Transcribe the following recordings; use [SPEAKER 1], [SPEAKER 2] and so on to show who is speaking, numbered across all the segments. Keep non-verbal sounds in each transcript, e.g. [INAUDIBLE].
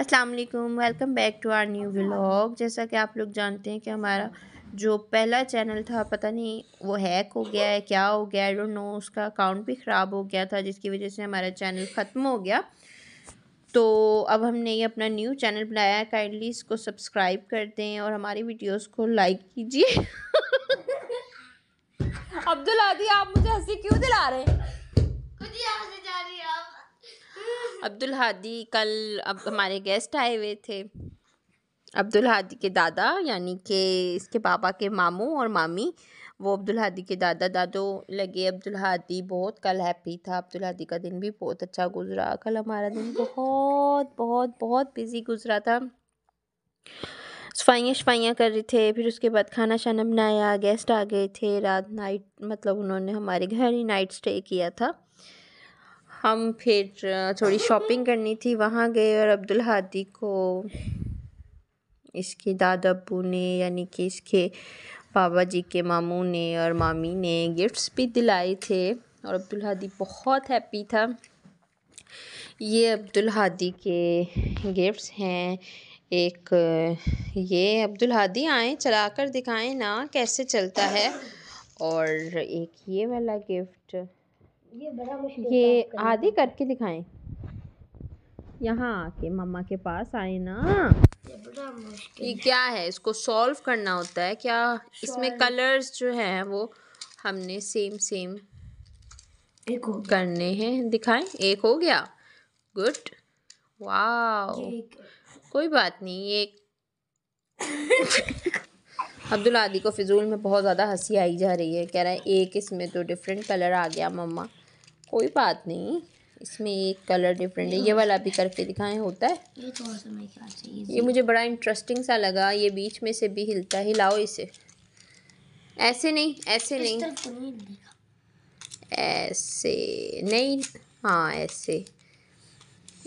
[SPEAKER 1] अस्सलाम वालेकुम welcome back to our new vlog जैसा कि आप लोग जानते हैं कि हमारा जो पहला चैनल था पता नहीं वो हैक हो गया है क्या हो गया आई डोंट नो उसका अकाउंट भी ख़राब हो गया था जिसकी वजह से हमारा चैनल ख़त्म हो गया तो अब हमने ये अपना न्यू चैनल बनाया है काइंडली इसको सब्सक्राइब कर दें और हमारी वीडियोस को लाइक कीजिए [LAUGHS] अब्दुल आदि आप मुझे हंसी क्यों दिला रहे हैं अब्दुल हादी कल अब हमारे गेस्ट आए हुए थे अब्दुल हादी के दादा यानी कि इसके पापा के मामू और मामी वो अब्दुल हादी के दादा दादो लगे अब्दुल हादी बहुत कल हैप्पी था अब्दुल हादी का दिन भी बहुत अच्छा गुजरा कल हमारा दिन बहुत बहुत बहुत बिज़ी गुजरा था सफाइयाँ शफाइयाँ कर रहे थे फिर उसके बाद खाना शाना बनाया गेस्ट आ गए थे रात नाइट मतलब उन्होंने हमारे घर ही नाइट स्टे किया था हम फिर थोड़ी शॉपिंग करनी थी वहाँ गए और अब्दुल हादी को इसके दादा अबू ने यानी कि इसके बाबा जी के मामू ने और मामी ने गिफ्ट्स भी दिलाए थे और अब्दुल हादी बहुत हैप्पी था ये अब्दुल हादी के गिफ्ट्स हैं एक ये अब्दुल हादी आए चला कर दिखाएं ना कैसे चलता है और एक ये वाला गिफ्ट ये बड़ा मुश्किल ये आधी करके दिखाएं यहाँ आके मम्मा के पास आए ना ये, क्या है इसको सॉल्व करना होता है क्या इसमें कलर्स जो है वो हमने सेम सेम एक करने हैं दिखाएं एक हो गया गुड वाह कोई बात नहीं ये अब्दुल आदि को फिजूल में बहुत ज़्यादा हंसी आई जा रही है कह रहा है एक इसमें तो डिफरेंट कलर आ गया मम्मा कोई बात नहीं इसमें एक कलर डिफरेंट है ये वाला भी करके दिखाएं होता है ये थोड़ा तो सा ये मुझे बड़ा इंटरेस्टिंग सा लगा ये बीच में से भी हिलता है हिलाओ इसे ऐसे नहीं ऐसे नहीं तो ऐसे नहीं हाँ ऐसे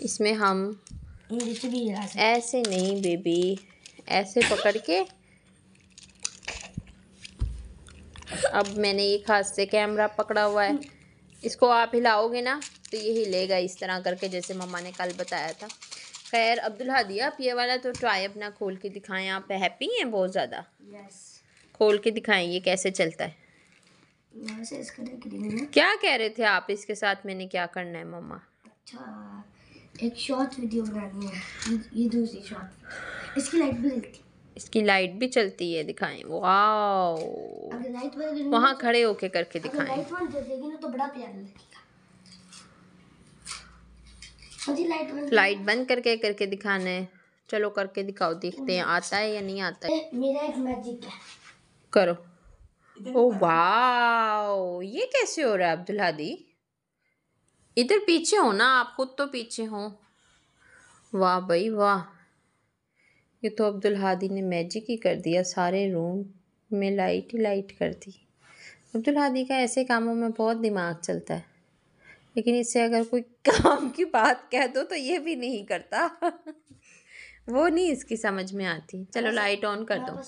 [SPEAKER 1] इसमें हम ऐसे नहीं बेबी ऐसे पकड़ के अब मैंने एक हाथ से कैमरा पकड़ा हुआ है इसको आप हिलाओगे ना तो ये हिलेगा इस तरह करके जैसे मम्मा ने कल बताया था खैर अब्दुल हादी आप ये वाला तो ट्राई अपना खोल के दिखाएं आप हैप्पी हैं बहुत ज़्यादा yes. खोल के दिखाएं ये कैसे चलता है क्या कह रहे थे आप इसके साथ मैंने क्या करना है मम्मा अच्छा एक शॉर्ट वीडियो बनानी है ये दूसरी शॉर्ट इसकी लाइट भी जलती इसकी लाइट भी चलती है दिखाएं वाओ वहाँ खड़े होके करके दिखाएं लाइट ना तो बड़ा प्यारा लगेगा लाइट बंद करके करके दिखाना है चलो करके दिखाओ देखते हैं आता है या नहीं आता है मेरा एक मैजिक है करो ओ वाओ ये कैसे हो रहा है अब्दुल हादी इधर पीछे हो ना आप खुद तो पीछे हो वाह भाई वाह ये तो अब्दुल हादी ने मैजिक ही कर दिया सारे रूम में लाइट ही लाइट कर दी अब्दुल हादी का ऐसे कामों में बहुत दिमाग चलता है लेकिन इससे अगर कोई [LAUGHS] काम की बात कह दो तो ये भी नहीं करता [LAUGHS] वो नहीं इसकी समझ में आती चलो लाइट ऑन कर दो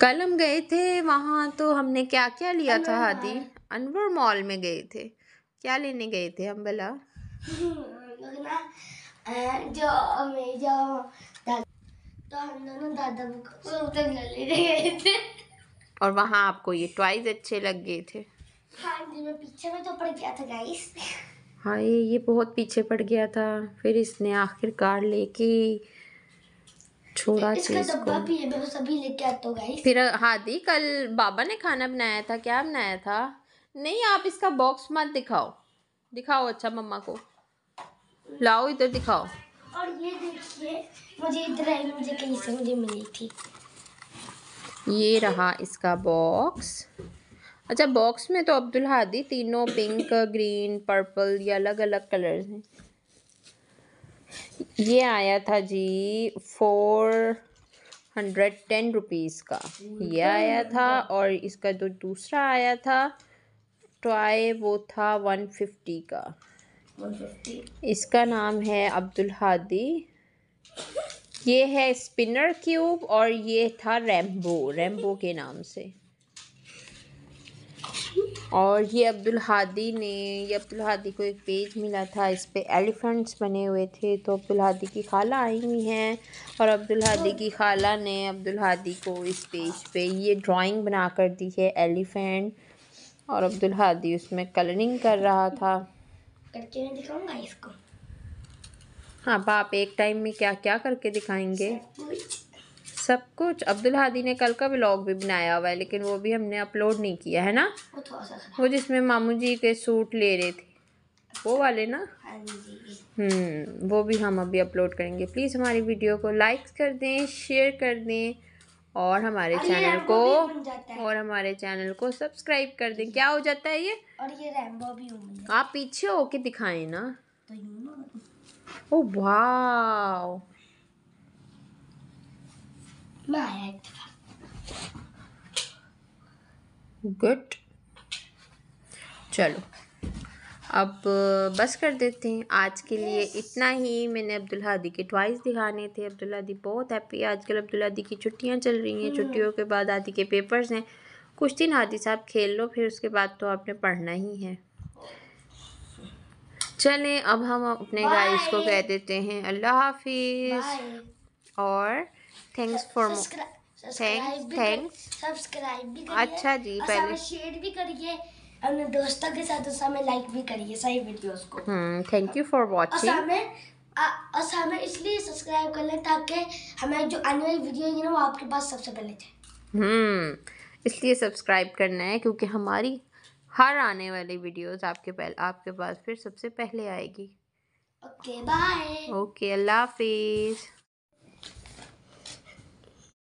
[SPEAKER 1] कल हम गए थे वहाँ तो हमने क्या क्या लिया था हादी अनवर मॉल में गए थे क्या लेने गए थे हम भला [LAUGHS] अपना जो जो तो हम दोनों दादा को लेने गए थे और वहाँ आपको ये ट्वाइस अच्छे लग गए थे हाँ जी मैं पीछे में तो पड़ गया था गाइस हाँ ये ये बहुत पीछे पड़ गया था फिर इसने आखिरकार लेके छोड़ा चीज को भी है सभी लेके आता हूँ गाइस फिर हादी कल बाबा ने खाना बनाया था क्या बनाया था नहीं आप इसका बॉक्स मत दिखाओ दिखाओ अच्छा मम्मा को लाओ इधर दिखाओ और ये देखिए मुझे इधर आई मुझे कहीं से मुझे मिली थी ये रहा इसका बॉक्स अच्छा बॉक्स में तो अब्दुल हादी तीनों पिंक ग्रीन पर्पल ये अलग अलग कलर्स हैं ये आया था जी फोर हंड्रेड टेन रुपीज़ का ये आया था और इसका जो दूसरा आया था टॉय वो था वन फिफ्टी का इसका नाम है अब्दुल हादी ये है स्पिनर क्यूब और ये था रैम्बो रैम्बो के नाम से और ये अब्दुल हादी ने ये अब्दुल हादी को एक पेज मिला था इस पर एलिफेंट्स बने हुए थे तो अब्दुल हादी की खाला आई हुई हैं और अब्दुल हादी की खाला ने अब्दुल हादी को इस पेज पे ये ड्राइंग बना कर दी है एलिफेंट और अब्दुल हादी उसमें कलरिंग कर रहा था करके मैं दिखाऊंगा इसको हाँ बाप तो एक टाइम में क्या क्या करके दिखाएंगे सब कुछ अब्दुल हादी ने कल का ब्लॉग भी बनाया हुआ है लेकिन वो भी हमने अपलोड नहीं किया है ना वो थोड़ा सा वो जिसमें मामू जी के सूट ले रहे थे वो वाले ना हाँ हम्म वो भी हम अभी अपलोड करेंगे प्लीज़ हमारी वीडियो को लाइक कर दें शेयर कर दें और हमारे चैनल को और हमारे चैनल को सब्सक्राइब कर दें क्या हो जाता है ये और ये रैम्बो भी हो आप पीछे होके दिखाए ना तो ओ वाओ गुड चलो अब बस कर देते हैं आज के लिए इतना ही मैंने अब्दुल हादी के ट्वाइस दिखाने थे अब्दुल हादी बहुत हैप्पी है आजकल अब्दुल हादी की छुट्टियां चल रही हैं hmm. छुट्टियों के बाद हादी के पेपर्स हैं कुछ दिन हादी साहब खेल लो फिर उसके बाद तो आपने पढ़ना ही है चलें अब हम अपने गाइस को कह देते हैं अल्लाह हाफिज और थैंक्स फॉर थैंक्स थैंक्स अच्छा जी पहले शेयर भी करिए अपने दोस्तों के साथ उस समय लाइक भी करिए सही वीडियोस को थैंक यू फॉर वाचिंग और हमें और इसलिए सब्सक्राइब कर लें ताकि हमें जो आने वाली वीडियो है ना वो आपके पास सबसे पहले जाए हम्म, इसलिए सब्सक्राइब करना है क्योंकि हमारी हर आने वाली वीडियोस आपके पहले आपके पास फिर सबसे पहले आएगी ओके बाय ओके अल्लाह हाफिज़